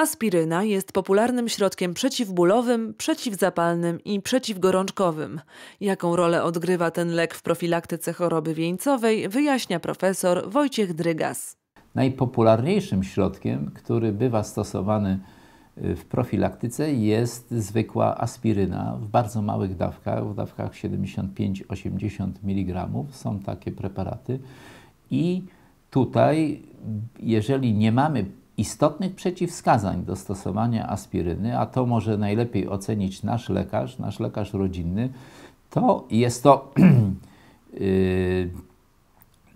Aspiryna jest popularnym środkiem przeciwbólowym, przeciwzapalnym i przeciwgorączkowym. Jaką rolę odgrywa ten lek w profilaktyce choroby wieńcowej, wyjaśnia profesor Wojciech Drygas. Najpopularniejszym środkiem, który bywa stosowany y, w profilaktyce jest zwykła aspiryna w bardzo małych dawkach, w dawkach 75-80 mg. Są takie preparaty i tutaj, jeżeli nie mamy istotnych przeciwwskazań do stosowania aspiryny, a to może najlepiej ocenić nasz lekarz, nasz lekarz rodzinny, to jest to y,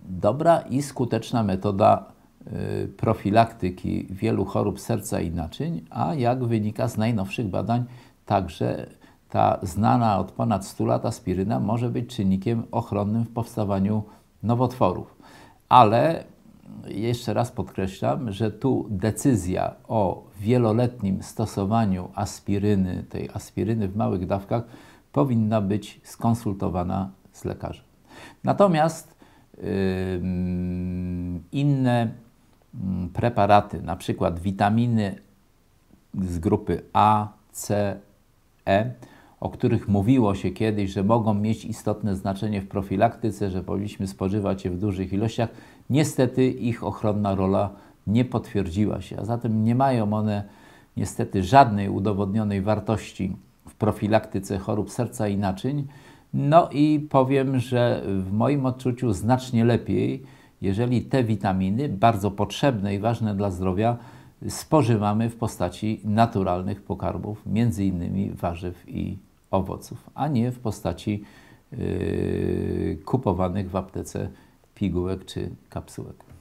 dobra i skuteczna metoda y, profilaktyki wielu chorób serca i naczyń, a jak wynika z najnowszych badań, także ta znana od ponad 100 lat aspiryna może być czynnikiem ochronnym w powstawaniu nowotworów. Ale jeszcze raz podkreślam, że tu decyzja o wieloletnim stosowaniu aspiryny, tej aspiryny w małych dawkach, powinna być skonsultowana z lekarzem. Natomiast yy, inne preparaty, na przykład witaminy z grupy A, C, E, o których mówiło się kiedyś, że mogą mieć istotne znaczenie w profilaktyce, że powinniśmy spożywać je w dużych ilościach, niestety ich ochronna rola nie potwierdziła się, a zatem nie mają one niestety żadnej udowodnionej wartości w profilaktyce chorób serca i naczyń. No i powiem, że w moim odczuciu znacznie lepiej, jeżeli te witaminy, bardzo potrzebne i ważne dla zdrowia, spożywamy w postaci naturalnych pokarbów, między innymi warzyw i owoców, a nie w postaci yy, kupowanych w aptece pigułek czy kapsułek.